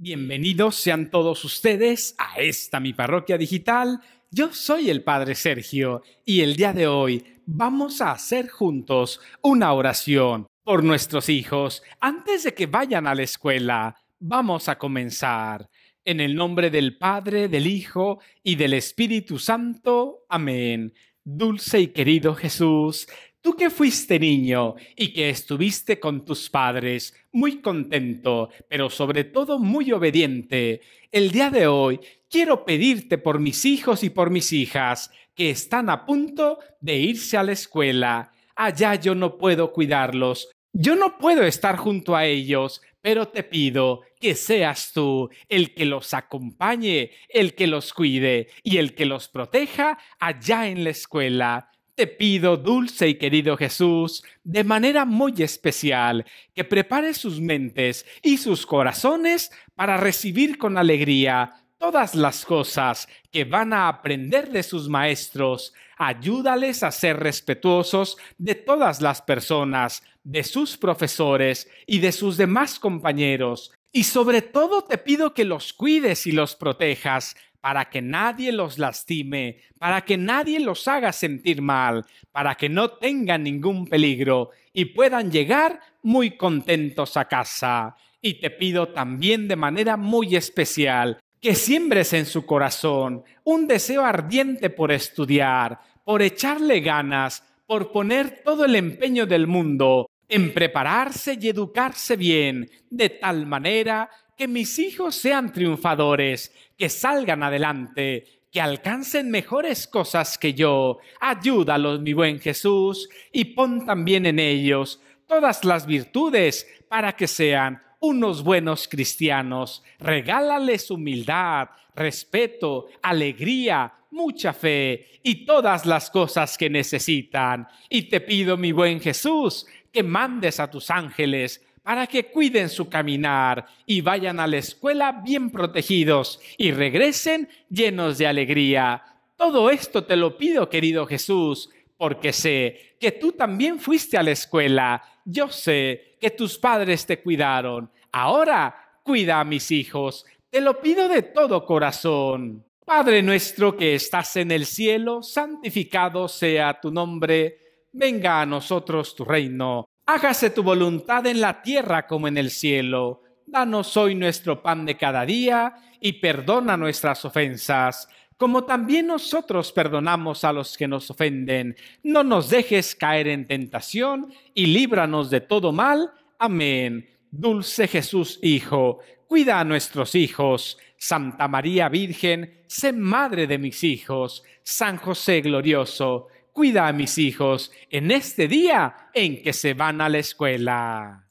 Bienvenidos sean todos ustedes a esta mi parroquia digital. Yo soy el Padre Sergio y el día de hoy vamos a hacer juntos una oración por nuestros hijos antes de que vayan a la escuela. Vamos a comenzar. En el nombre del Padre, del Hijo y del Espíritu Santo. Amén. Dulce y querido Jesús, Tú que fuiste niño y que estuviste con tus padres muy contento, pero sobre todo muy obediente, el día de hoy quiero pedirte por mis hijos y por mis hijas que están a punto de irse a la escuela. Allá yo no puedo cuidarlos, yo no puedo estar junto a ellos, pero te pido que seas tú el que los acompañe, el que los cuide y el que los proteja allá en la escuela. Te pido, dulce y querido Jesús, de manera muy especial, que prepare sus mentes y sus corazones para recibir con alegría todas las cosas que van a aprender de sus maestros. Ayúdales a ser respetuosos de todas las personas, de sus profesores y de sus demás compañeros. Y sobre todo te pido que los cuides y los protejas para que nadie los lastime, para que nadie los haga sentir mal, para que no tengan ningún peligro y puedan llegar muy contentos a casa. Y te pido también de manera muy especial que siembres en su corazón un deseo ardiente por estudiar, por echarle ganas, por poner todo el empeño del mundo en prepararse y educarse bien, de tal manera que mis hijos sean triunfadores, que salgan adelante, que alcancen mejores cosas que yo. Ayúdalos, mi buen Jesús, y pon también en ellos todas las virtudes para que sean unos buenos cristianos. Regálales humildad, respeto, alegría, mucha fe y todas las cosas que necesitan. Y te pido, mi buen Jesús, que mandes a tus ángeles para que cuiden su caminar y vayan a la escuela bien protegidos y regresen llenos de alegría. Todo esto te lo pido, querido Jesús, porque sé que tú también fuiste a la escuela. Yo sé que tus padres te cuidaron. Ahora cuida a mis hijos. Te lo pido de todo corazón. Padre nuestro que estás en el cielo, santificado sea tu nombre venga a nosotros tu reino, hágase tu voluntad en la tierra como en el cielo. Danos hoy nuestro pan de cada día y perdona nuestras ofensas, como también nosotros perdonamos a los que nos ofenden. No nos dejes caer en tentación y líbranos de todo mal. Amén. Dulce Jesús Hijo, cuida a nuestros hijos. Santa María Virgen, sé madre de mis hijos. San José Glorioso cuida a mis hijos en este día en que se van a la escuela.